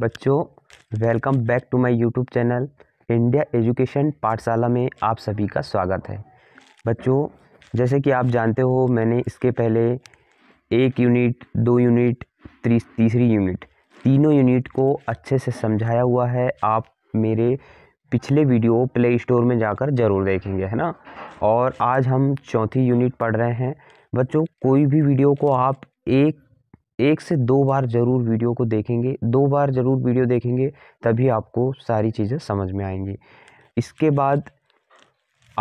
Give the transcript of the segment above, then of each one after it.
बच्चों welcome back to my YouTube channel India education Pathshala में आप सभी का स्वागत है बच्चों जैसे कि आप जानते हो मैंने इसके पहले एक यूनिट दो यूनिट तीसरी यूनिट तीनों यूनिट को अच्छे से समझाया हुआ है आप मेरे पिछले वीडियो प्ले स्टोर में जाकर ज़रूर देखेंगे है ना और आज हम चौथी यूनिट पढ़ रहे हैं बच्चों कोई भी वीडियो को आप एक एक से दो बार ज़रूर वीडियो को देखेंगे दो बार ज़रूर वीडियो देखेंगे तभी आपको सारी चीज़ें समझ में आएंगी इसके बाद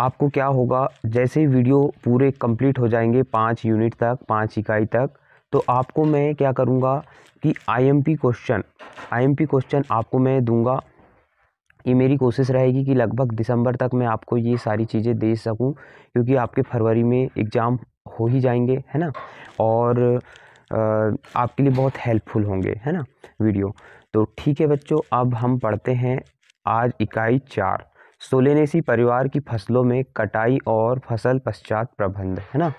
आपको क्या होगा जैसे ही वीडियो पूरे कंप्लीट हो जाएंगे पाँच यूनिट तक पाँच इकाई तक तो आपको मैं क्या करूँगा कि आईएमपी क्वेश्चन आईएमपी क्वेश्चन आपको मैं दूँगा ये मेरी कोशिश रहेगी कि लगभग दिसंबर तक मैं आपको ये सारी चीज़ें दे सकूँ क्योंकि आपके फरवरी में एग्ज़ाम हो ही जाएंगे है ना और आपके लिए बहुत हेल्पफुल होंगे है ना वीडियो तो ठीक है बच्चों अब हम पढ़ते हैं आज इकाई चार सोलेनेसी परिवार की फसलों में कटाई और फसल पश्चात प्रबंध है ना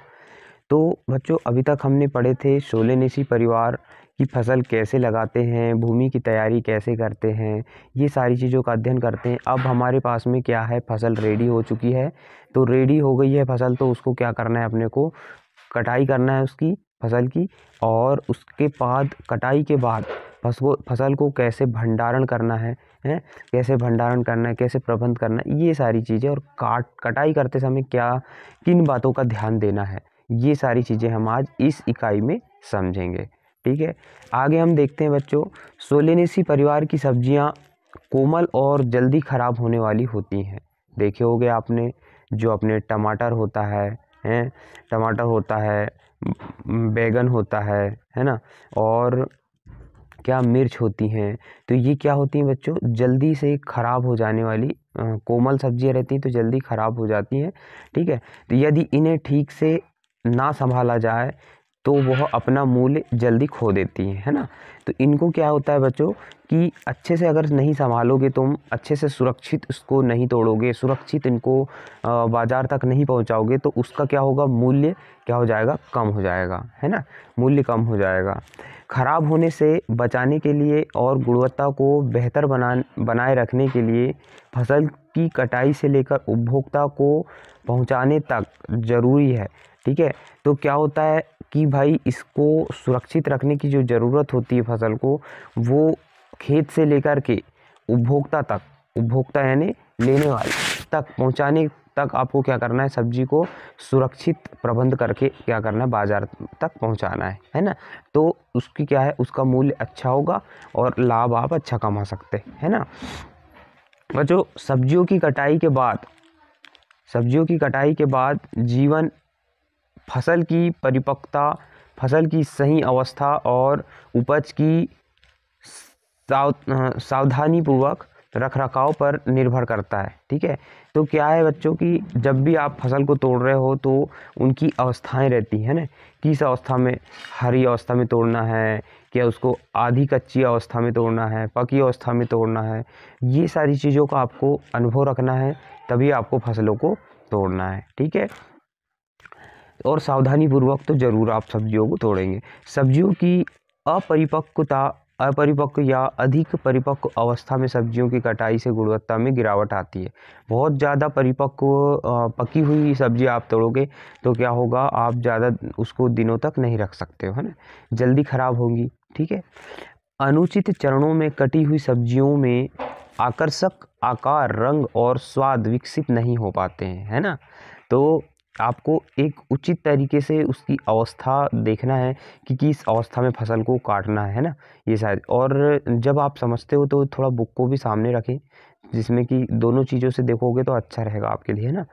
तो बच्चों अभी तक हमने पढ़े थे सोलेनेसी परिवार की फसल कैसे लगाते हैं भूमि की तैयारी कैसे करते हैं ये सारी चीज़ों का अध्ययन करते हैं अब हमारे पास में क्या है फसल रेडी हो चुकी है तो रेडी हो गई है फसल तो उसको क्या करना है अपने को कटाई करना है उसकी फसल की और उसके बाद कटाई के बाद फसल को कैसे भंडारण करना है हैं कैसे भंडारण करना है कैसे प्रबंध करना है ये सारी चीज़ें और काट कटाई करते समय क्या किन बातों का ध्यान देना है ये सारी चीज़ें हम आज इस इकाई में समझेंगे ठीक है आगे हम देखते हैं बच्चों सोलेनेसी परिवार की सब्जियां कोमल और जल्दी ख़राब होने वाली होती हैं देखे होगे आपने जो अपने टमाटर होता है हैं टमाटर होता है बैंगन होता है है ना और क्या मिर्च होती हैं तो ये क्या होती हैं बच्चों जल्दी से ख़राब हो जाने वाली आ, कोमल सब्जियां रहती हैं तो जल्दी ख़राब हो जाती हैं ठीक है तो यदि इन्हें ठीक से ना संभाला जाए तो वह अपना मूल्य जल्दी खो देती हैं है ना तो इनको क्या होता है बच्चों कि अच्छे से अगर नहीं संभालोगे तुम अच्छे से सुरक्षित उसको नहीं तोड़ोगे सुरक्षित इनको बाज़ार तक नहीं पहुंचाओगे तो उसका क्या होगा मूल्य क्या हो जाएगा कम हो जाएगा है ना मूल्य कम हो जाएगा ख़राब होने से बचाने के लिए और गुणवत्ता को बेहतर बना बनाए रखने के लिए फसल की कटाई से लेकर उपभोक्ता को पहुँचाने तक ज़रूरी है ठीक है तो क्या होता है कि भाई इसको सुरक्षित रखने की जो ज़रूरत होती है फसल को वो खेत से लेकर के उपभोक्ता तक उपभोक्ता यानी लेने वाले तक पहुंचाने तक आपको क्या करना है सब्जी को सुरक्षित प्रबंध करके क्या करना है बाज़ार तक पहुंचाना है है ना तो उसकी क्या है उसका मूल्य अच्छा होगा और लाभ आप अच्छा कमा सकते हैं ना बच्चों सब्जियों की कटाई के बाद सब्जियों की कटाई के बाद जीवन फसल की परिपक्वता फसल की सही अवस्था और उपज की सावधानीपूर्वक रख रखाव पर निर्भर करता है ठीक है तो क्या है बच्चों कि जब भी आप फसल को तोड़ रहे हो तो उनकी अवस्थाएं रहती हैं ना किस अवस्था में हरी अवस्था में तोड़ना है क्या उसको आधी कच्ची अवस्था में तोड़ना है पकी अवस्था में तोड़ना है ये सारी चीज़ों का आपको अनुभव रखना है तभी आपको फसलों को तोड़ना है ठीक है और सावधानी पूर्वक तो ज़रूर आप सब्जियों को तोड़ेंगे सब्जियों की अपरिपक्वता अपरिपक्व या अधिक परिपक्व अवस्था में सब्जियों की कटाई से गुणवत्ता में गिरावट आती है बहुत ज़्यादा परिपक्व पकी हुई सब्जी आप तोड़ोगे तो क्या होगा आप ज़्यादा उसको दिनों तक नहीं रख सकते हो है ना जल्दी ख़राब होगी ठीक है अनुचित चरणों में कटी हुई सब्जियों में आकर्षक आकार रंग और स्वाद विकसित नहीं हो पाते हैं है ना तो आपको एक उचित तरीके से उसकी अवस्था देखना है कि किस अवस्था में फसल को काटना है ना ये शायद और जब आप समझते हो तो थोड़ा बुक को भी सामने रखें जिसमें कि दोनों चीज़ों से देखोगे तो अच्छा रहेगा आपके लिए है ना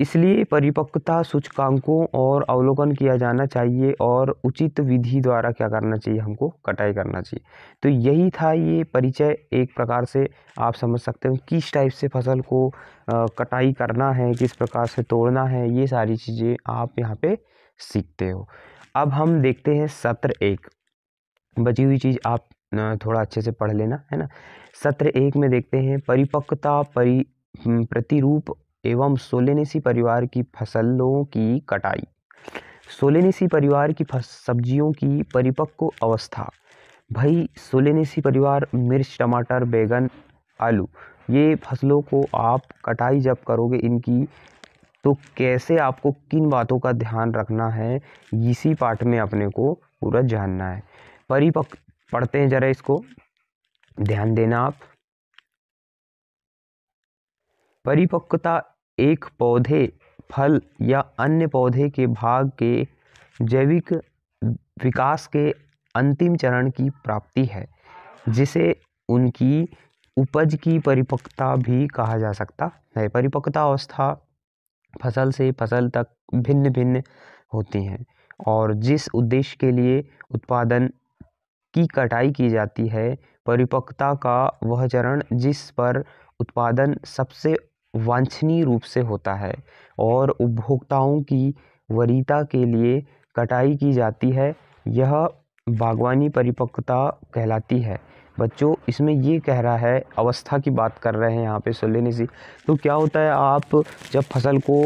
इसलिए परिपक्वता सूचकांकों और अवलोकन किया जाना चाहिए और उचित विधि द्वारा क्या करना चाहिए हमको कटाई करना चाहिए तो यही था ये परिचय एक प्रकार से आप समझ सकते हो किस टाइप से फसल को कटाई करना है किस प्रकार से तोड़ना है ये सारी चीज़ें आप यहाँ पे सीखते हो अब हम देखते हैं सत्र एक बची हुई चीज़ आप थोड़ा अच्छे से पढ़ लेना है ना सत्र एक में देखते हैं परिपक्वता परि हम्म, प्रतिरूप एवं सोलेनेसी परिवार की फसलों की कटाई सोलेनेसी परिवार की सब्जियों की परिपक्व अवस्था भाई सोलेनेसी परिवार मिर्च टमाटर बैगन आलू ये फसलों को आप कटाई जब करोगे इनकी तो कैसे आपको किन बातों का ध्यान रखना है इसी पार्ट में अपने को पूरा जानना है परिपक् पढ़ते हैं ज़रा इसको ध्यान देना आप परिपक्वता एक पौधे फल या अन्य पौधे के भाग के जैविक विकास के अंतिम चरण की प्राप्ति है जिसे उनकी उपज की परिपक्वता भी कहा जा सकता है परिपक्वता अवस्था फसल से फसल तक भिन्न भिन्न होती हैं और जिस उद्देश्य के लिए उत्पादन की कटाई की जाती है परिपक्वता का वह चरण जिस पर उत्पादन सबसे वांछनीय रूप से होता है और उपभोक्ताओं की वरीता के लिए कटाई की जाती है यह बागवानी परिपक्वता कहलाती है बच्चों इसमें ये कह रहा है अवस्था की बात कर रहे हैं यहाँ पे सी तो क्या होता है आप जब फसल को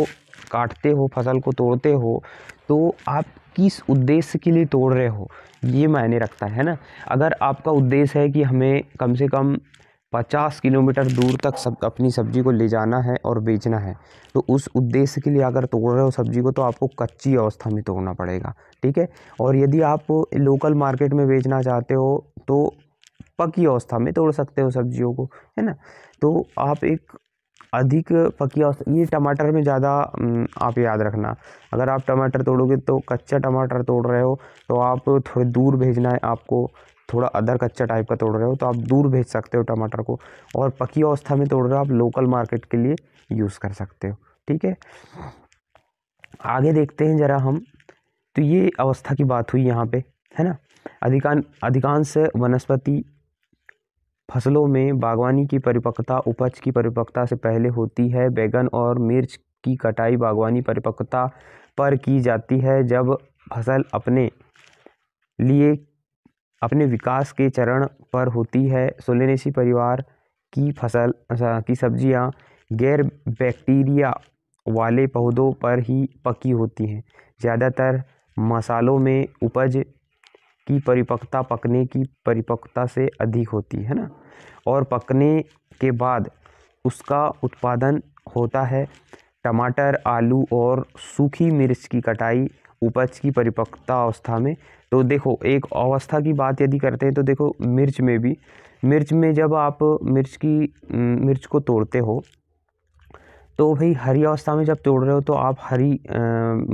काटते हो फसल को तोड़ते हो तो आप किस उद्देश्य के लिए तोड़ रहे हो ये मायने रखता है ना अगर आपका उद्देश्य है कि हमें कम से कम पचास किलोमीटर दूर तक सब अपनी सब्ज़ी को ले जाना है और बेचना है तो उस उद्देश्य के लिए अगर तोड़ रहे हो सब्ज़ी को तो आपको कच्ची अवस्था में तोड़ना पड़ेगा ठीक है और यदि आप लोकल मार्केट में बेचना चाहते हो तो पकी अवस्था में तोड़ सकते हो सब्जियों को है ना तो आप एक अधिक पकी अवस्था ये टमाटर में ज़्यादा आप याद रखना अगर आप टमाटर तोड़ोगे तो कच्चा टमाटर तोड़ रहे हो तो आप थोड़े दूर भेजना है आपको थोड़ा अदर कच्चा टाइप का तोड़ रहे हो तो आप दूर भेज सकते हो टमाटर को और पकी अवस्था में तोड़ रहे हो आप लोकल मार्केट के लिए यूज़ कर सकते हो ठीक है आगे देखते हैं ज़रा हम तो ये अवस्था की बात हुई यहाँ पे है ना अधिकांश अधिकांश वनस्पति फसलों में बागवानी की परिपक्वता उपज की परिपक्वता से पहले होती है बैगन और मिर्च की कटाई बागवानी परिपक्वता पर की जाती है जब फसल अपने लिए अपने विकास के चरण पर होती है सोलेनेसी परिवार की फसल की सब्जियां गैर बैक्टीरिया वाले पौधों पर ही पकी होती हैं ज़्यादातर मसालों में उपज की परिपक्वता पकने की परिपक्वता से अधिक होती है ना और पकने के बाद उसका उत्पादन होता है टमाटर आलू और सूखी मिर्च की कटाई उपज की परिपक्वता अवस्था में तो देखो एक अवस्था की बात यदि करते हैं तो देखो मिर्च में भी मिर्च में जब आप मिर्च की मिर्च को तोड़ते हो तो भाई हरी अवस्था में जब तोड़ रहे हो तो आप हरी आ,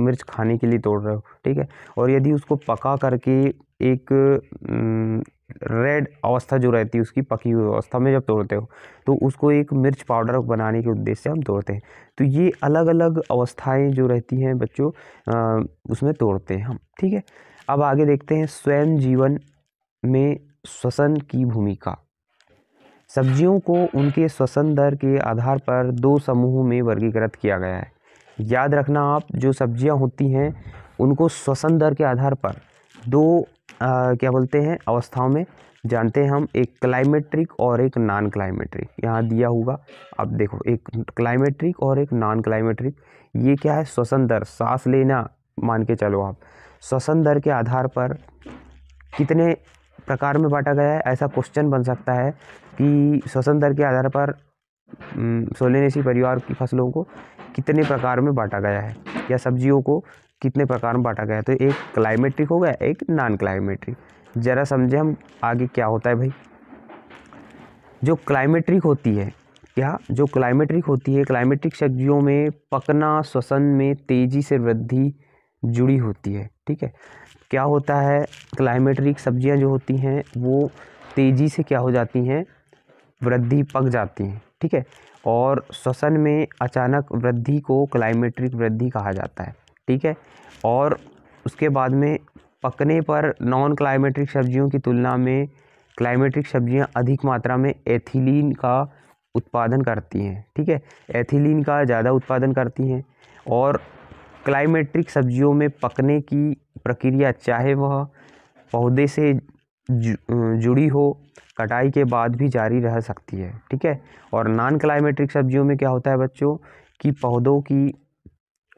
मिर्च खाने के लिए तोड़ रहे हो ठीक है और यदि उसको पका करके एक रेड अवस्था जो रहती है उसकी पकी हुई अवस्था में जब तोड़ते हो तो उसको एक मिर्च पाउडर बनाने के उद्देश्य से हम तोड़ते हैं तो ये अलग अलग अवस्थाएं जो रहती हैं बच्चों उसमें तोड़ते हैं हम ठीक है अब आगे देखते हैं स्वयं जीवन में श्वसन की भूमिका सब्जियों को उनके श्वसन दर के आधार पर दो समूहों में वर्गीकृत किया गया है याद रखना आप जो सब्जियाँ होती हैं उनको श्वसन दर के आधार पर दो आ, क्या बोलते हैं अवस्थाओं में जानते हैं हम एक क्लाइमेट्रिक और एक नॉन क्लाइमेट्रिक यहाँ दिया होगा अब देखो एक क्लाइमेट्रिक और एक नॉन क्लाइमेट्रिक ये क्या है श्वसन दर सांस लेना मान के चलो आप श्वसन दर के आधार पर कितने प्रकार में बांटा गया है ऐसा क्वेश्चन बन सकता है कि श्वसन दर के आधार पर सोलेनेसी परिवार की फसलों को कितने प्रकार में बांटा गया है या सब्जियों को कितने प्रकार में बांटा गया है तो एक क्लाइमेट्रिक हो गया एक नॉन क्लाइमेट्रिक ज़रा समझे हम आगे क्या होता है भाई जो क्लाइमेट्रिक होती है क्या जो क्लाइमेट्रिक होती है क्लाइमेट्रिक सब्जियों में पकना श्वसन में तेज़ी से वृद्धि जुड़ी होती है ठीक है क्या होता है क्लाइमेट्रिक सब्जियां जो होती हैं वो तेज़ी से क्या हो जाती हैं वृद्धि पक जाती हैं ठीक है और श्वसन में अचानक वृद्धि को क्लाइमेट्रिक वृद्धि कहा जाता है ठीक है और उसके बाद में पकने पर नॉन क्लाइमेट्रिक सब्जियों की तुलना में क्लाइमेट्रिक सब्जियां अधिक मात्रा में एथिलीन का उत्पादन करती हैं ठीक है एथिलीन का ज़्यादा उत्पादन करती हैं और क्लाइमेट्रिक सब्जियों में पकने की प्रक्रिया चाहे वह पौधे से जुड़ी हो कटाई के बाद भी जारी रह सकती है ठीक है और नॉन क्लाइमेट्रिक सब्जियों में क्या होता है बच्चों कि पौधों की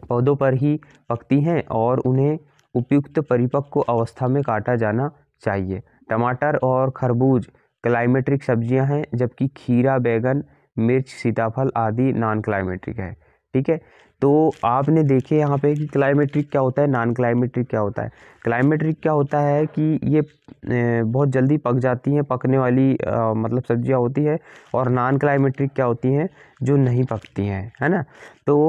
पौधों पर ही पकती हैं और उन्हें उपयुक्त परिपक्व अवस्था में काटा जाना चाहिए टमाटर और खरबूज क्लाइमेट्रिक सब्जियां हैं जबकि खीरा बैगन मिर्च सीताफल आदि नॉन क्लाइमेट्रिक है ठीक है तो आपने देखे यहाँ पे कि क्लाइमेट्रिक क्या होता है नॉन क्लाइमेट्रिक क्या होता है क्लाइमेट्रिक क्या होता है कि ये बहुत जल्दी पक जाती हैं पकने वाली आ, मतलब सब्जियाँ होती है और नॉन क्लाइमेट्रिक क्या होती हैं जो नहीं पकती हैं है ना तो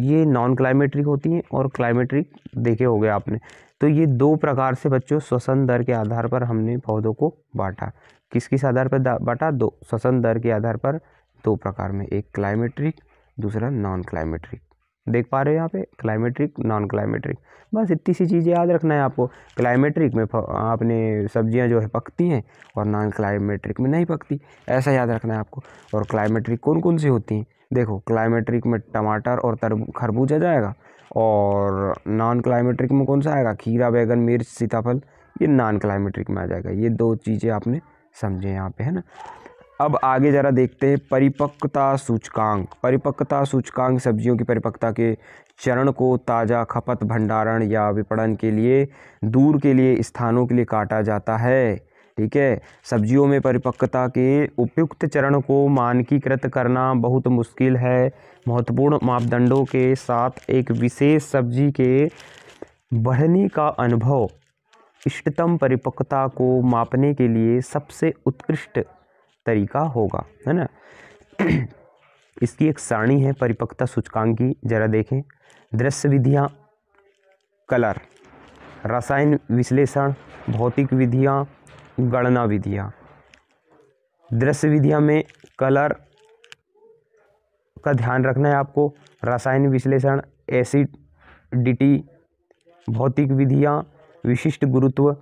ये नॉन क्लाइमेट्रिक होती हैं और क्लाइमेट्रिक देखे हो गए आपने तो ये दो प्रकार से बच्चों श्वसन दर के आधार पर हमने पौधों को बांटा किस किस आधार पर बांटा दो श्वसन दर के आधार पर दो प्रकार में एक क्लाइमेट्रिक दूसरा नॉन क्लाइमेट्रिक देख पा रहे हो यहाँ पे क्लाइमेट्रिक नॉन क्लाइमेट्रिक बस इतनी सी चीज़ें याद रखना है आपको क्लाइमेट्रिक में आपने सब्जियाँ जो है पकती हैं और नॉन क्लाइमेट्रिक में नहीं पकती ऐसा याद रखना है आपको और क्लाइमेट्रिक कौन कौन सी होती हैं देखो क्लाइमेट्रिक में टमाटर और खरबूज आ जाएगा और नॉन क्लाइमेट्रिक में कौन सा आएगा खीरा बैगन मिर्च सीताफल ये नॉन क्लाइमेट्रिक में आ जाएगा ये दो चीज़ें आपने समझे यहाँ पे है ना अब आगे ज़रा देखते हैं परिपक्वता सूचकांक परिपक्वता सूचकांक सब्जियों की परिपक्वता के चरण को ताज़ा खपत भंडारण या विपणन के लिए दूर के लिए स्थानों के लिए काटा जाता है ठीक है सब्जियों में परिपक्वता के उपयुक्त चरण को मानकीकृत करना बहुत मुश्किल है महत्वपूर्ण मापदंडों के साथ एक विशेष सब्जी के बढ़ने का अनुभव इष्टतम परिपक्वता को मापने के लिए सबसे उत्कृष्ट तरीका होगा है ना इसकी एक सारणी है परिपक्वता सूचकांक की जरा देखें दृश्य विधियाँ कलर रसायन विश्लेषण भौतिक विधियाँ गणना विधियाँ दृश्य विधियाँ में कलर का ध्यान रखना है आपको रासायनिक विश्लेषण एसिडिटी भौतिक विधियाँ विशिष्ट गुरुत्व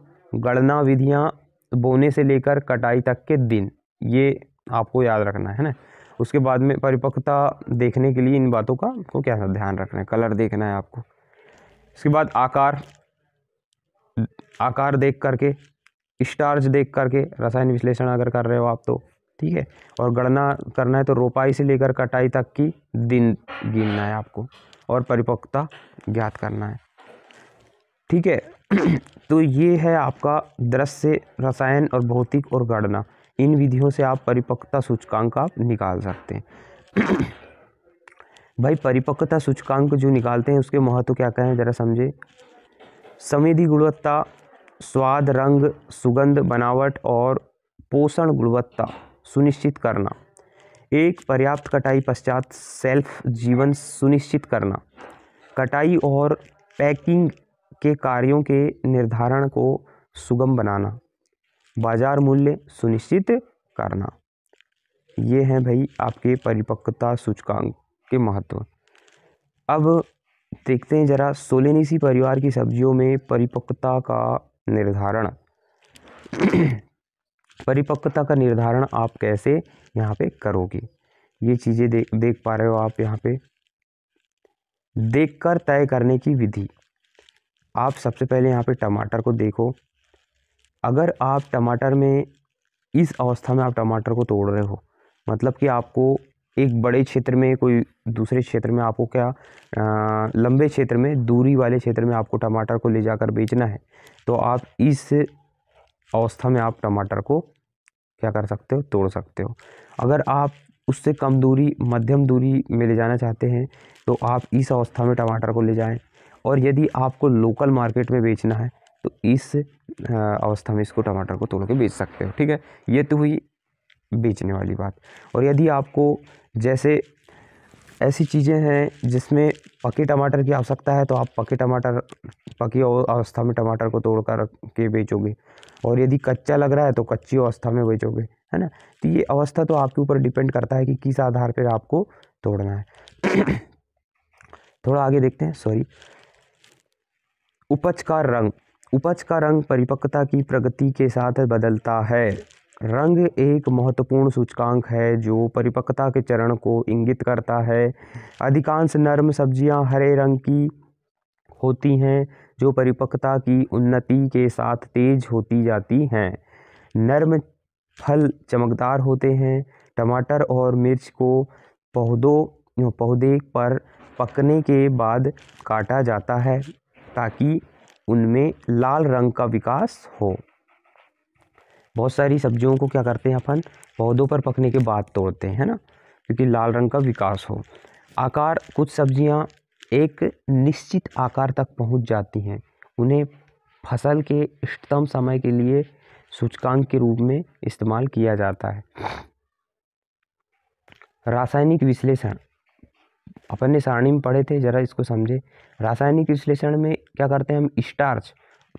गणना विधियाँ बोने से लेकर कटाई तक के दिन ये आपको याद रखना है ना उसके बाद में परिपक्वता देखने के लिए इन बातों का आपको क्या ध्यान रखना है कलर देखना है आपको उसके बाद आकार आकार देख करके स्टार्च देख करके रसायन विश्लेषण अगर कर रहे हो आप तो ठीक है और गणना करना है तो रोपाई से लेकर कटाई तक की दिन गिनना है आपको और परिपक्वता ज्ञात करना है ठीक है तो ये है आपका दृश्य रसायन और भौतिक और गणना इन विधियों से आप परिपक्वता सूचकांक आप निकाल सकते हैं भाई परिपक्वता सूचकांक जो निकालते हैं उसके महत्व क्या कहें ज़रा समझे समेधी गुणवत्ता स्वाद रंग सुगंध बनावट और पोषण गुणवत्ता सुनिश्चित करना एक पर्याप्त कटाई पश्चात सेल्फ जीवन सुनिश्चित करना कटाई और पैकिंग के कार्यों के निर्धारण को सुगम बनाना बाज़ार मूल्य सुनिश्चित करना ये हैं भाई आपके परिपक्वता सूचकांक के महत्व अब देखते हैं ज़रा सोलेनिसी परिवार की सब्जियों में परिपक्वता का निर्धारण परिपक्वता का निर्धारण आप कैसे यहाँ पे करोगे ये चीज़ें देख देख पा रहे हो आप यहाँ पे देखकर तय करने की विधि आप सबसे पहले यहाँ पे टमाटर को देखो अगर आप टमाटर में इस अवस्था में आप टमाटर को तोड़ रहे हो मतलब कि आपको एक बड़े क्षेत्र में कोई दूसरे क्षेत्र में आपको क्या आ, लंबे क्षेत्र में दूरी वाले क्षेत्र में आपको टमाटर को ले जाकर बेचना है तो आप इस अवस्था में आप टमाटर को क्या कर सकते हो तोड़ सकते हो अगर आप उससे कम दूरी मध्यम दूरी में ले जाना चाहते हैं तो आप इस अवस्था में टमाटर को ले जाएं और यदि आपको लोकल मार्केट में बेचना है तो इस अवस्था में इसको टमाटर को तोड़ के बेच सकते हो ठीक है ये तो हुई बेचने वाली बात और यदि आपको जैसे ऐसी चीज़ें हैं जिसमें पके टमाटर की आवश्यकता है तो आप पके टमाटर पकी अवस्था में टमाटर को तोड़ कर के बेचोगे और यदि कच्चा लग रहा है तो कच्ची अवस्था में बेचोगे है ना तो ये अवस्था तो आपके ऊपर डिपेंड करता है कि किस आधार पर आपको तोड़ना है थोड़ा आगे देखते हैं सॉरी उपज का रंग उपज का रंग परिपक्वता की प्रगति के साथ बदलता है रंग एक महत्वपूर्ण सूचकांक है जो परिपक्वता के चरण को इंगित करता है अधिकांश नर्म सब्जियां हरे रंग की होती हैं जो परिपक्वता की उन्नति के साथ तेज होती जाती हैं नर्म फल चमकदार होते हैं टमाटर और मिर्च को पौधों पौधे पर पकने के बाद काटा जाता है ताकि उनमें लाल रंग का विकास हो बहुत सारी सब्जियों को क्या करते हैं अपन पौधों पर पकने के बाद तोड़ते हैं ना क्योंकि लाल रंग का विकास हो आकार कुछ सब्जियां एक निश्चित आकार तक पहुंच जाती हैं उन्हें फसल के इष्टतम समय के लिए सूचकांक के रूप में इस्तेमाल किया जाता है रासायनिक विश्लेषण अपन ने सारणी में पढ़े थे ज़रा इसको समझे रासायनिक विश्लेषण में क्या करते हैं हम स्टार्च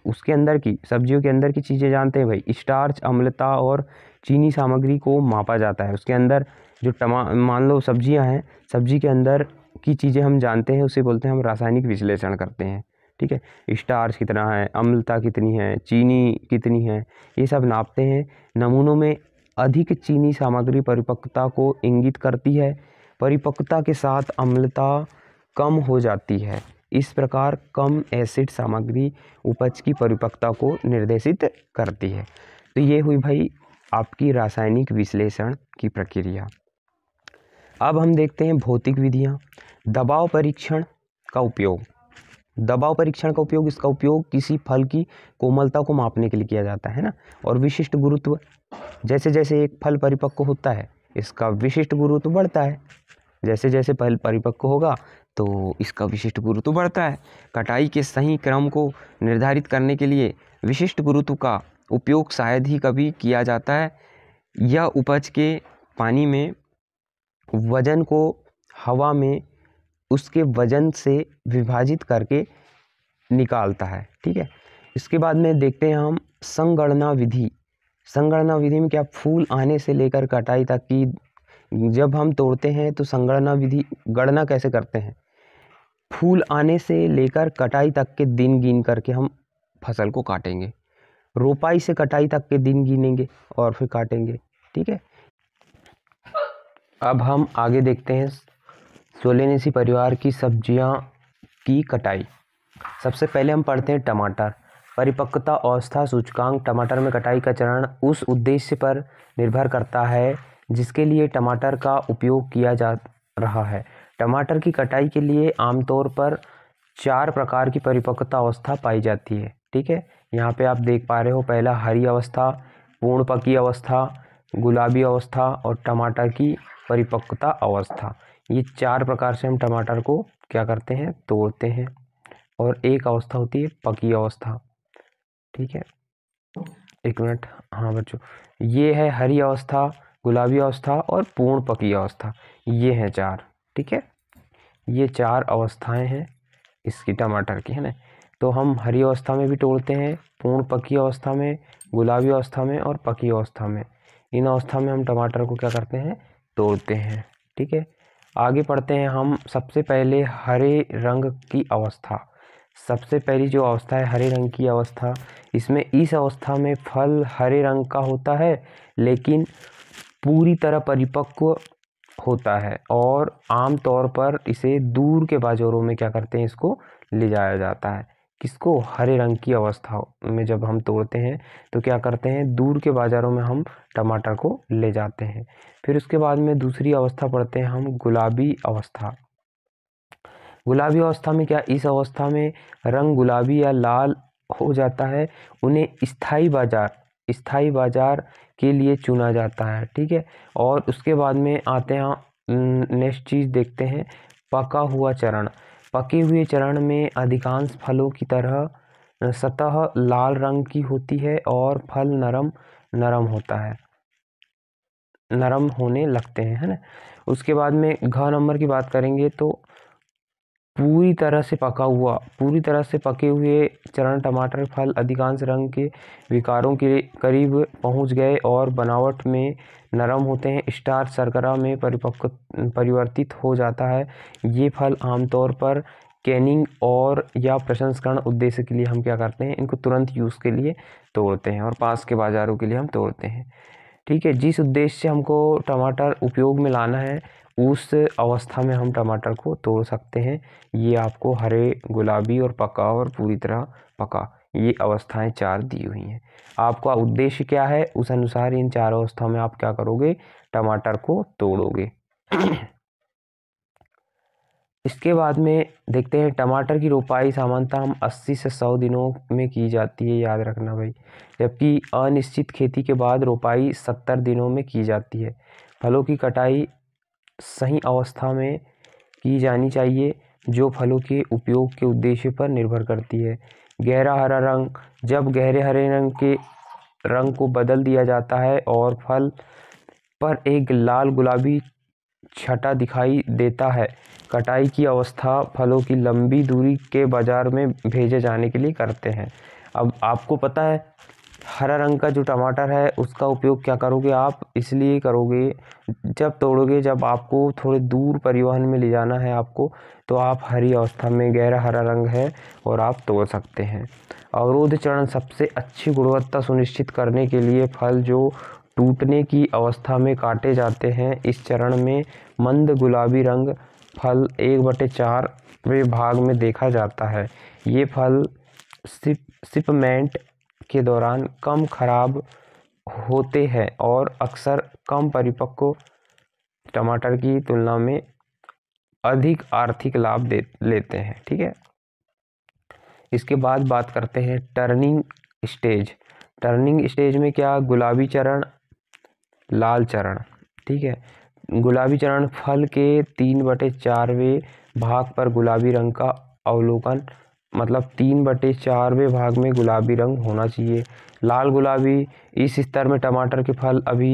उसके अंदर की सब्जियों के अंदर की चीज़ें जानते हैं भाई स्टार्च अम्लता और चीनी सामग्री को मापा जाता है उसके अंदर जो टमा मान लो सब्जियां हैं सब्जी के अंदर की चीज़ें हम जानते हैं उसे बोलते हैं हम रासायनिक विश्लेषण करते हैं ठीक है स्टार्च कितना है अम्लता कितनी है चीनी कितनी है ये सब नापते हैं नमूनों में अधिक चीनी सामग्री परिपक्वता को इंगित करती है परिपक्वता के साथ अम्लता कम हो जाती है इस प्रकार कम एसिड सामग्री उपज की परिपक्वता को निर्देशित करती है तो ये हुई भाई आपकी रासायनिक विश्लेषण की प्रक्रिया अब हम देखते हैं भौतिक विधियाँ दबाव परीक्षण का उपयोग दबाव परीक्षण का उपयोग इसका उपयोग किसी फल की कोमलता को मापने के लिए किया जाता है ना और विशिष्ट गुरुत्व जैसे जैसे एक फल परिपक्व होता है इसका विशिष्ट गुरुत्व बढ़ता है जैसे जैसे फल परिपक्व होगा तो इसका विशिष्ट गुरुत्व बढ़ता है कटाई के सही क्रम को निर्धारित करने के लिए विशिष्ट गुरुत्व का उपयोग शायद ही कभी किया जाता है यह उपज के पानी में वजन को हवा में उसके वजन से विभाजित करके निकालता है ठीक है इसके बाद में देखते हैं हम संगणना विधि संगणना विधि में क्या फूल आने से लेकर कटाई तक की जब हम तोड़ते हैं तो संगणना विधि गणना कैसे करते हैं फूल आने से लेकर कटाई तक के दिन गिन करके हम फसल को काटेंगे रोपाई से कटाई तक के दिन गिनेंगे और फिर काटेंगे ठीक है अब हम आगे देखते हैं सोलेनेसी परिवार की सब्जियां की कटाई सबसे पहले हम पढ़ते हैं टमाटर परिपक्वता अवस्था सूचकांक टमाटर में कटाई का चरण उस उद्देश्य पर निर्भर करता है जिसके लिए टमाटर का उपयोग किया जा रहा है टमाटर की कटाई के लिए आमतौर पर चार प्रकार की परिपक्वता अवस्था पाई जाती है ठीक है यहाँ पे आप देख पा रहे हो पहला हरी अवस्था पूर्ण पकी अवस्था गुलाबी अवस्था और टमाटर की परिपक्वता अवस्था ये चार प्रकार से हम टमाटर को क्या करते हैं तोड़ते हैं और एक अवस्था होती है पकी अवस्था ठीक है एक मिनट हाँ बच्चों ये है हरी अवस्था गुलाबी अवस्था और पूर्ण पकी अवस्था ये हैं चार ठीक है ये चार अवस्थाएं हैं इसकी टमाटर की है ना तो हम हरी अवस्था में भी तोड़ते हैं पूर्ण पकी अवस्था में गुलाबी अवस्था में और पकी अवस्था में इन अवस्था में हम टमाटर को क्या करते हैं तोड़ते हैं ठीक है आगे पढ़ते हैं हम सबसे पहले हरे रंग की अवस्था सबसे पहली जो अवस्था है हरे रंग की अवस्था इसमें इस अवस्था में फल हरे रंग का होता है लेकिन पूरी तरह परिपक्व होता है और आम तौर पर इसे दूर के बाज़ारों में क्या करते हैं इसको ले जाया जाता है किसको हरे रंग की अवस्था में जब हम तोड़ते हैं तो क्या करते हैं दूर के बाज़ारों में हम टमाटर को ले जाते हैं फिर उसके बाद में दूसरी अवस्था पढ़ते हैं हम गुलाबी अवस्था गुलाबी अवस्था में क्या इस अवस्था में रंग गुलाबी या लाल हो जाता है उन्हें स्थाई बाज़ार स्थाई बाज़ार के लिए चुना जाता है ठीक है और उसके बाद में आते हैं नेक्स्ट चीज़ देखते हैं पका हुआ चरण पके हुए चरण में अधिकांश फलों की तरह सतह लाल रंग की होती है और फल नरम नरम होता है नरम होने लगते हैं है ना उसके बाद में घ नंबर की बात करेंगे तो पूरी तरह से पका हुआ पूरी तरह से पके हुए चरण टमाटर फल अधिकांश रंग के विकारों के करीब पहुंच गए और बनावट में नरम होते हैं स्टार सरकरा में परिपक्व परिवर्तित हो जाता है ये फल आमतौर पर कैनिंग और या प्रसंस्करण उद्देश्य के लिए हम क्या करते हैं इनको तुरंत यूज़ के लिए तोड़ते हैं और पास के बाज़ारों के लिए हम तोड़ते हैं ठीक है जिस उद्देश्य से हमको टमाटर उपयोग में लाना है उस अवस्था में हम टमाटर को तोड़ सकते हैं ये आपको हरे गुलाबी और पका और पूरी तरह पका ये अवस्थाएं चार दी हुई हैं आपका उद्देश्य क्या है उस अनुसार इन चार अवस्थाओं में आप क्या करोगे टमाटर को तोड़ोगे इसके बाद में देखते हैं टमाटर की रोपाई सामान्यतः हम 80 से 100 दिनों में की जाती है याद रखना भाई जबकि अनिश्चित खेती के बाद रोपाई 70 दिनों में की जाती है फलों की कटाई सही अवस्था में की जानी चाहिए जो फलों के उपयोग के उद्देश्य पर निर्भर करती है गहरा हरा रंग जब गहरे हरे रंग के रंग को बदल दिया जाता है और फल पर एक लाल गुलाबी छटा दिखाई देता है कटाई की अवस्था फलों की लंबी दूरी के बाज़ार में भेजे जाने के लिए करते हैं अब आपको पता है हरा रंग का जो टमाटर है उसका उपयोग क्या करोगे आप इसलिए करोगे जब तोड़ोगे जब आपको थोड़े दूर परिवहन में ले जाना है आपको तो आप हरी अवस्था में गहरा हरा रंग है और आप तोड़ सकते हैं अवरोध चरण सबसे अच्छी गुणवत्ता सुनिश्चित करने के लिए फल जो टूटने की अवस्था में काटे जाते हैं इस चरण में मंद गुलाबी रंग फल एक बटे वे भाग में देखा जाता है ये फल सिप सिपमेंट के दौरान कम खराब होते हैं और अक्सर कम परिपक्व टमाटर की तुलना में अधिक आर्थिक लाभ दे लेते हैं ठीक है इसके बाद बात करते हैं टर्निंग स्टेज टर्निंग स्टेज में क्या गुलाबी चरण लाल चरण ठीक है गुलाबी चरण फल के तीन बटे चारवें भाग पर गुलाबी रंग का अवलोकन मतलब तीन बटे चारवें भाग में गुलाबी रंग होना चाहिए लाल गुलाबी इस स्तर में टमाटर के फल अभी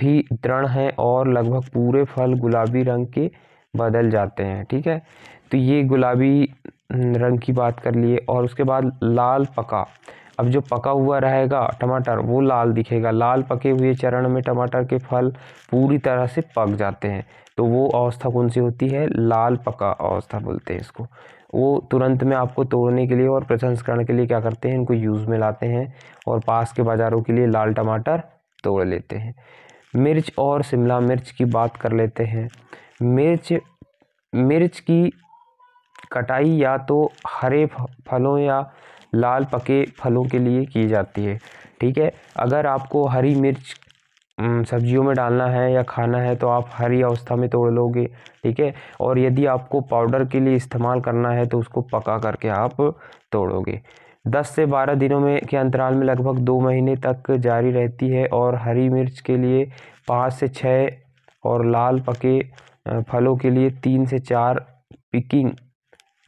भी दृढ़ हैं और लगभग पूरे फल गुलाबी रंग के बदल जाते हैं ठीक है तो ये गुलाबी रंग की बात कर लिए और उसके बाद लाल पका अब जो पका हुआ रहेगा टमाटर वो लाल दिखेगा लाल पके हुए चरण में टमाटर के फल पूरी तरह से पक जाते हैं तो वो अवस्था कौन सी होती है लाल पका अवस्था बोलते हैं इसको वो तुरंत में आपको तोड़ने के लिए और प्रसंस्करण के लिए क्या करते हैं इनको यूज़ में लाते हैं और पास के बाज़ारों के लिए लाल टमाटर तोड़ लेते हैं मिर्च और शिमला मिर्च की बात कर लेते हैं मिर्च मिर्च की कटाई या तो हरे फलों या लाल पके फलों के लिए की जाती है ठीक है अगर आपको हरी मिर्च सब्जियों में डालना है या खाना है तो आप हरी अवस्था में तोड़ लोगे ठीक है और यदि आपको पाउडर के लिए इस्तेमाल करना है तो उसको पका करके आप तोड़ोगे दस से बारह दिनों में के अंतराल में लगभग दो महीने तक जारी रहती है और हरी मिर्च के लिए पाँच से छः और लाल पके फलों के लिए तीन से चार पिकिंग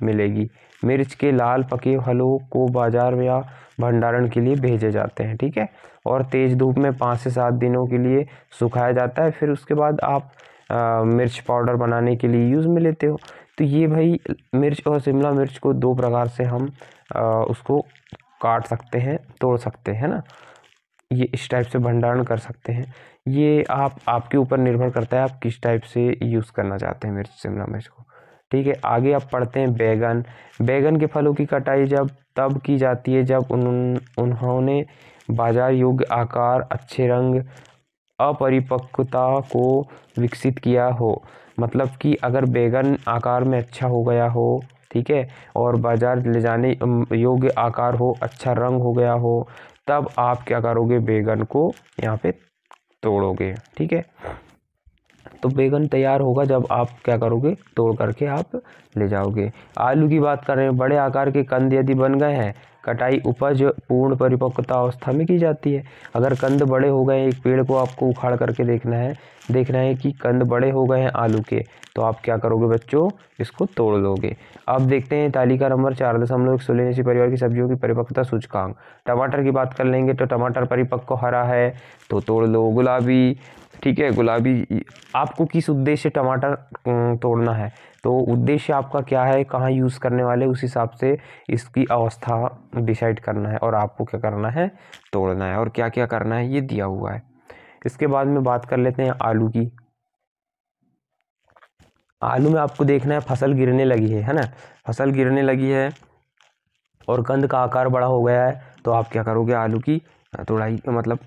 मिलेगी मिर्च के लाल पके फलों को बाजार या भंडारण के लिए भेजे जाते हैं ठीक है और तेज़ धूप में पाँच से सात दिनों के लिए सुखाया जाता है फिर उसके बाद आप आ, मिर्च पाउडर बनाने के लिए यूज़ में लेते हो तो ये भाई मिर्च और शिमला मिर्च को दो प्रकार से हम आ, उसको काट सकते हैं तोड़ सकते हैं ना ये इस टाइप से भंडारण कर सकते हैं ये आप आपके ऊपर निर्भर करता है आप किस टाइप से यूज़ करना चाहते हैं मिर्च शिमला मिर्च को ठीक है आगे आप पढ़ते हैं बैगन बैगन के फलों की कटाई जब तब की जाती है जब उन उन्होंने बाजार योग्य आकार अच्छे रंग अपरिपक्वता को विकसित किया हो मतलब कि अगर बैगन आकार में अच्छा हो गया हो ठीक है और बाजार ले जाने योग्य आकार हो अच्छा रंग हो गया हो तब आप क्या करोगे बैगन को यहाँ पे तोड़ोगे ठीक है तो बैगन तैयार होगा जब आप क्या करोगे तोड़ करके आप ले जाओगे आलू की बात करें बड़े आकार के कंद यदि बन गए हैं कटाई उपज पूर्ण परिपक्वता अवस्था में की जाती है अगर कंद बड़े हो गए एक पेड़ को आपको उखाड़ करके देखना है देखना है कि कंद बड़े हो गए हैं आलू के तो आप क्या करोगे बच्चों इसको तोड़ लोगे अब देखते हैं तालिका नंबर चार दशमलव एक सोलह परिवार की सब्जियों की परिपक्वता सूचकांक टमाटर की बात कर लेंगे तो टमाटर परिपक्व हरा है तो तोड़ लो गुलाबी ठीक है गुलाबी आपको किस उद्देश्य टमाटर तोड़ना है तो उद्देश्य आपका क्या है कहाँ यूज़ करने वाले उस हिसाब से इसकी अवस्था डिसाइड करना है और आपको क्या करना है तोड़ना है और क्या क्या करना है ये दिया हुआ है इसके बाद में बात कर लेते हैं आलू की आलू में आपको देखना है फसल गिरने लगी है है ना फसल गिरने लगी है और कंद का आकार बड़ा हो गया है तो आप क्या करोगे आलू की तोड़ाई मतलब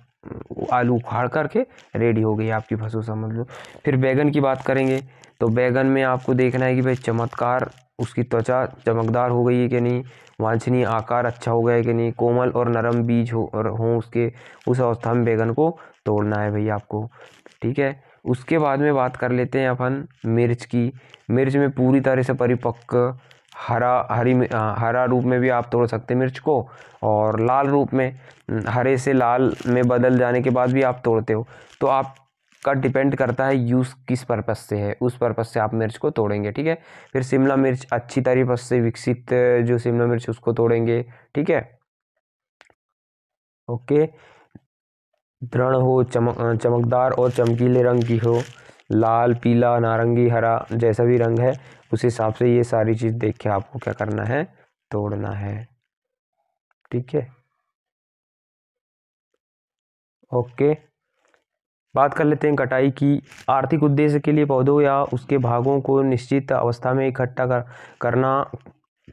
आलू उखाड़ करके रेडी हो गई आपकी फसल समझ लो फिर बैगन की बात करेंगे तो बैगन में आपको देखना है कि भाई चमत्कार उसकी त्वचा चमकदार हो गई है कि नहीं वांछनीय आकार अच्छा हो गया है कि नहीं कोमल और नरम बीज हो और हों उसके उस अवस्था में बैगन को तोड़ना है भाई आपको ठीक है उसके बाद में बात कर लेते हैं अपन मिर्च की मिर्च में पूरी तरह से परिपक्व हरा हरी में हरा रूप में भी आप तोड़ सकते हैं मिर्च को और लाल रूप में हरे से लाल में बदल जाने के बाद भी आप तोड़ते हो तो आप का डिपेंड करता है यूज़ किस पर्पस से है उस पर्पस से आप मिर्च को तोड़ेंगे ठीक है फिर शिमला मिर्च अच्छी तरीके से विकसित जो शिमला मिर्च उसको तोड़ेंगे ठीक है ओके दृढ़ हो चमक चमकदार और चमकीले रंग की हो लाल पीला नारंगी हरा जैसा भी रंग है उस हिसाब से ये सारी चीज़ देख के आपको क्या करना है तोड़ना है ठीक है ओके बात कर लेते हैं कटाई की आर्थिक उद्देश्य के लिए पौधों या उसके भागों को निश्चित अवस्था में इकट्ठा कर, करना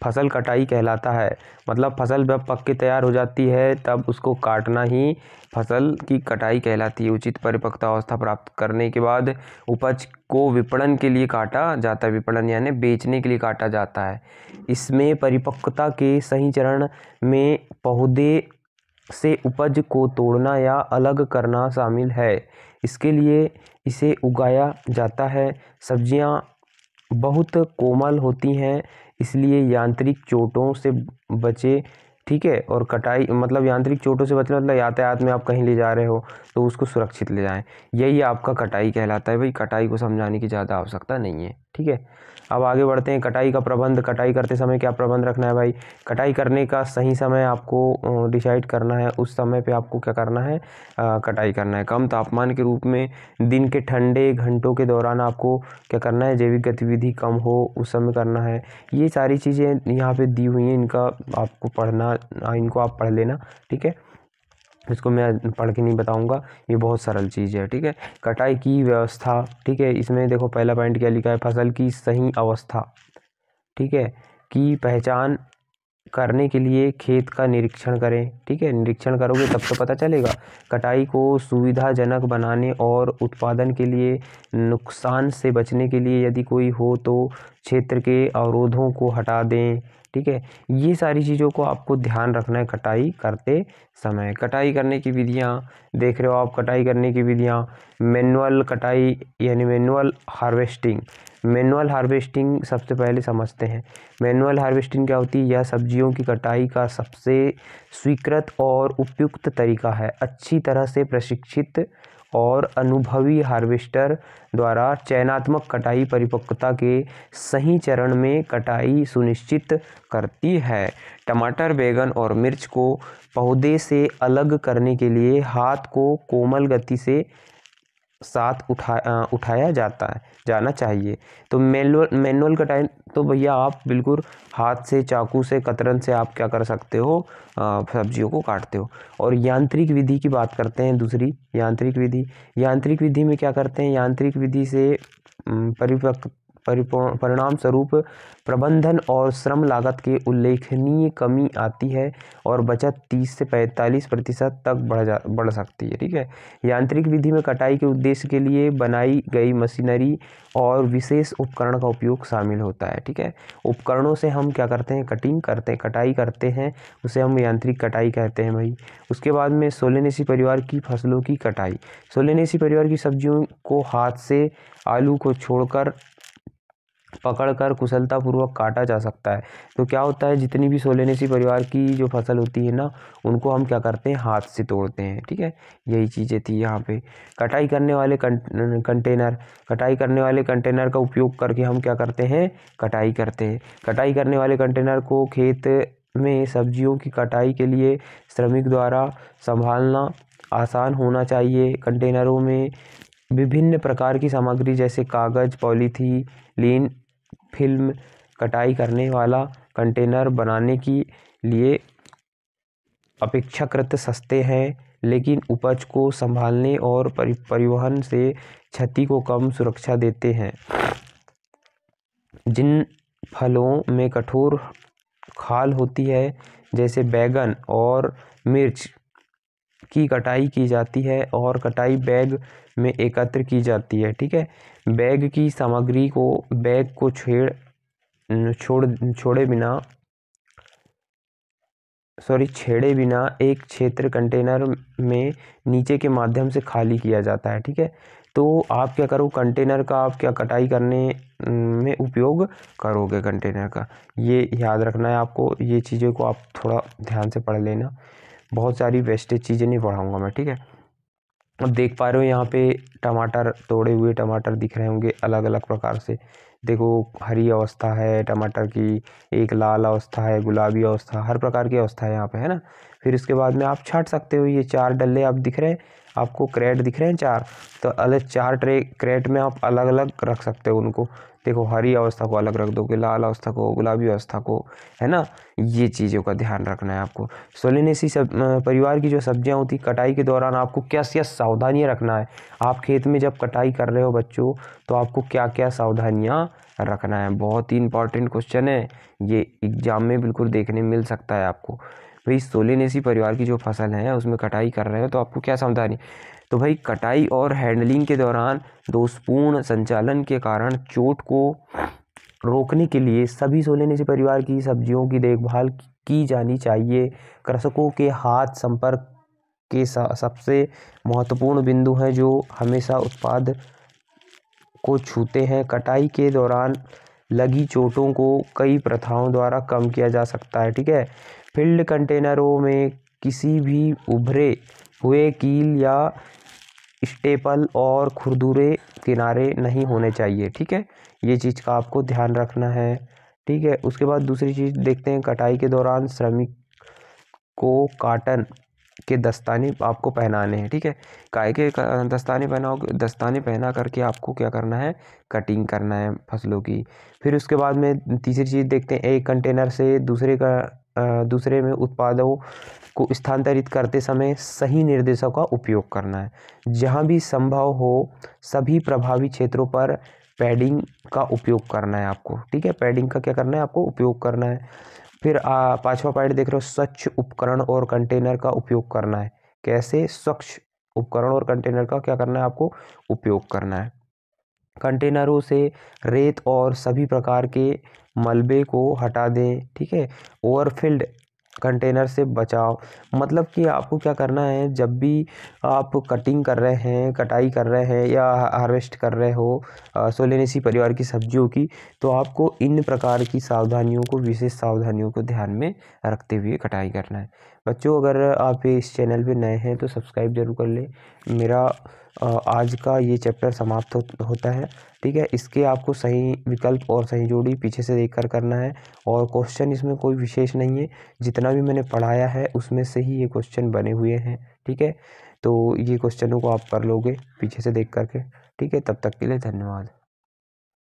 फसल कटाई कहलाता है मतलब फसल जब पक के तैयार हो जाती है तब उसको काटना ही फसल की कटाई कहलाती है उचित परिपक्वता अवस्था प्राप्त करने के बाद उपज को विपणन के लिए काटा जाता है विपणन यानी बेचने के लिए काटा जाता है इसमें परिपक्वता के सही चरण में पौधे से उपज को तोड़ना या अलग करना शामिल है इसके लिए इसे उगाया जाता है सब्ज़ियाँ बहुत कोमल होती हैं इसलिए यांत्रिक चोटों से बचे ठीक है और कटाई मतलब यांत्रिक चोटों से बचना मतलब यातायात में आप कहीं ले जा रहे हो तो उसको सुरक्षित ले जाएं यही आपका कटाई कहलाता है भाई कटाई को समझाने की ज़्यादा आवश्यकता नहीं है ठीक है अब आगे बढ़ते हैं कटाई का प्रबंध कटाई करते समय क्या प्रबंध रखना है भाई कटाई करने का सही समय आपको डिसाइड करना है उस समय पर आपको क्या करना है आ, कटाई करना है कम तापमान के रूप में दिन के ठंडे घंटों के दौरान आपको क्या करना है जैविक गतिविधि कम हो उस समय करना है ये सारी चीज़ें यहाँ पर दी हुई हैं इनका आपको पढ़ना इनको आप पढ़ लेना ठीक है इसको मैं पढ़ के नहीं बताऊंगा ये बहुत सरल चीज़ है ठीक है कटाई की व्यवस्था ठीक है इसमें देखो पहला पॉइंट क्या लिखा है फसल की सही अवस्था ठीक है की पहचान करने के लिए खेत का निरीक्षण करें ठीक है निरीक्षण करोगे तब तो पता चलेगा कटाई को सुविधाजनक बनाने और उत्पादन के लिए नुकसान से बचने के लिए यदि कोई हो तो क्षेत्र के अवरोधों को हटा दें ठीक है ये सारी चीज़ों को आपको ध्यान रखना है कटाई करते समय कटाई करने की विधियाँ देख रहे हो आप कटाई करने की विधियाँ मैनुअल कटाई यानी मैनुअल हार्वेस्टिंग मैनुअल हार्वेस्टिंग सबसे पहले समझते हैं मैनुअल हार्वेस्टिंग क्या होती है यह सब्जियों की कटाई का सबसे स्वीकृत और उपयुक्त तरीका है अच्छी तरह से प्रशिक्षित और अनुभवी हार्वेस्टर द्वारा चयनात्मक कटाई परिपक्वता के सही चरण में कटाई सुनिश्चित करती है टमाटर बैगन और मिर्च को पौधे से अलग करने के लिए हाथ को कोमल गति से साथ उठा उठाया जाता है जाना चाहिए तो मैनुअल मैनुअल कटाई तो भैया आप बिल्कुल हाथ से चाकू से कतरन से आप क्या कर सकते हो सब्जियों को काटते हो और यांत्रिक विधि की बात करते हैं दूसरी यांत्रिक विधि यांत्रिक विधि में क्या करते हैं यांत्रिक विधि से परिपक्व परिणाम स्वरूप प्रबंधन और श्रम लागत के उल्लेखनीय कमी आती है और बचत 30 से 45 प्रतिशत तक बढ़ जा बढ़ सकती है ठीक है यांत्रिक विधि में कटाई के उद्देश्य के लिए बनाई गई मशीनरी और विशेष उपकरण का उपयोग शामिल होता है ठीक है उपकरणों से हम क्या करते हैं कटिंग करते हैं कटाई करते हैं उसे हम यांत्रिक कटाई कहते हैं भाई उसके बाद में सोलेनेसी परिवार की फसलों की कटाई सोलेनेसी परिवार की सब्जियों को हाथ से आलू को छोड़कर पकड़कर कुशलतापूर्वक काटा जा सकता है तो क्या होता है जितनी भी सोलेनेसी परिवार की जो फसल होती है ना उनको हम क्या करते हैं हाथ से तोड़ते हैं ठीक है यही चीज़ें थी यहाँ पे कटाई करने वाले कंटेनर कटाई करने वाले कंटेनर का उपयोग करके हम क्या करते हैं कटाई करते हैं कटाई करने वाले कंटेनर को खेत में सब्जियों की कटाई के लिए श्रमिक द्वारा संभालना आसान होना चाहिए कंटेनरों में विभिन्न प्रकार की सामग्री जैसे कागज़ पॉलीथीन लीन फिल्म कटाई करने वाला कंटेनर बनाने के लिए अपेक्षाकृत सस्ते हैं लेकिन उपज को संभालने और परिवहन से क्षति को कम सुरक्षा देते हैं जिन फलों में कठोर खाल होती है जैसे बैगन और मिर्च की कटाई की जाती है और कटाई बैग में एकत्र की जाती है ठीक है बैग की सामग्री को बैग को छेड़ छोड़ छोड़े बिना सॉरी छेड़े बिना एक क्षेत्र कंटेनर में नीचे के माध्यम से खाली किया जाता है ठीक है तो आप क्या करो कंटेनर का आप क्या कटाई करने में उपयोग करोगे कंटेनर का ये याद रखना है आपको ये चीज़ों को आप थोड़ा ध्यान से पढ़ लेना बहुत सारी वेस्टेज चीज़ें नहीं पढ़ाऊँगा मैं ठीक है देख पा रहे हो यहाँ पे टमाटर तोड़े हुए टमाटर दिख रहे होंगे अलग-अलग प्रकार से देखो हरी अवस्था है टमाटर की एक लाल अवस्था है गुलाबी अवस्था हर प्रकार की अवस्था है यहाँ पे है ना फिर इसके बाद में आप छाट सकते हो ये चार डल्ले आप दिख रहे हैं आपको क्रेट दिख रहे हैं चार तो अलग चार ट्रे क्रेट में आप अलग अलग रख सकते हो उनको देखो हरी अवस्था को अलग रख दोगे लाल अवस्था को गुलाबी अवस्था को है ना ये चीज़ों का ध्यान रखना है आपको सोलिनेसी सब परिवार की जो सब्जियाँ होती कटाई के दौरान आपको क्या क्या सावधानियाँ रखना है आप खेत में जब कटाई कर रहे हो बच्चों तो आपको क्या क्या सावधानियाँ रखना है बहुत ही इंपॉर्टेंट क्वेश्चन है ये एग्जाम में बिल्कुल देखने मिल सकता है आपको भाई सोलिनेसी परिवार की जो फसल है उसमें कटाई कर रहे हो तो आपको क्या सावधानी तो भाई कटाई और हैंडलिंग के दौरान दोषपूर्ण संचालन के कारण चोट को रोकने के लिए सभी सोलेनेसी परिवार की सब्जियों की देखभाल की जानी चाहिए कृषकों के हाथ संपर्क के सबसे महत्वपूर्ण बिंदु हैं जो हमेशा उत्पाद को छूते हैं कटाई के दौरान लगी चोटों को कई प्रथाओं द्वारा कम किया जा सकता है ठीक है फील्ड कंटेनरों में किसी भी उभरे हुए कील या स्टेपल और खुरदुरे किनारे नहीं होने चाहिए ठीक है ये चीज़ का आपको ध्यान रखना है ठीक है उसके बाद दूसरी चीज़ देखते हैं कटाई के दौरान श्रमिक को काटन के दस्ताने आपको पहनाने हैं ठीक है काय के दस्ताने पहनाओ दस्ताने पहना करके आपको क्या करना है कटिंग करना है फसलों की फिर उसके बाद में तीसरी चीज़ देखते हैं एक कंटेनर से दूसरे का दूसरे में उत्पादों को स्थानांतरित करते समय सही निर्देशों का उपयोग करना है जहाँ भी संभव हो सभी प्रभावी क्षेत्रों पर पैडिंग का उपयोग करना है आपको ठीक है पैडिंग का क्या करना है आपको उपयोग करना है फिर पांचवा पॉइंट देख रहे हो स्वच्छ उपकरण और कंटेनर का उपयोग करना है कैसे स्वच्छ उपकरण और कंटेनर का क्या करना है आपको उपयोग करना है कंटेनरों से रेत और सभी प्रकार के मलबे को हटा दें ठीक है ओवरफिल्ड कंटेनर से बचाओ मतलब कि आपको क्या करना है जब भी आप कटिंग कर रहे हैं कटाई कर रहे हैं या हार्वेस्ट कर रहे हो सोलेनेसी परिवार की सब्जियों की तो आपको इन प्रकार की सावधानियों को विशेष सावधानियों को ध्यान में रखते हुए कटाई करना है बच्चों अगर आप इस चैनल पे नए हैं तो सब्सक्राइब जरूर कर लें मेरा आज का ये चैप्टर समाप्त हो, होता है ठीक है इसके आपको सही विकल्प और सही जोड़ी पीछे से देखकर करना है और क्वेश्चन इसमें कोई विशेष नहीं है जितना भी मैंने पढ़ाया है उसमें से ही ये क्वेश्चन बने हुए हैं ठीक है तो ये क्वेश्चनों को आप कर लोगे पीछे से देख करके ठीक है तब तक के लिए धन्यवाद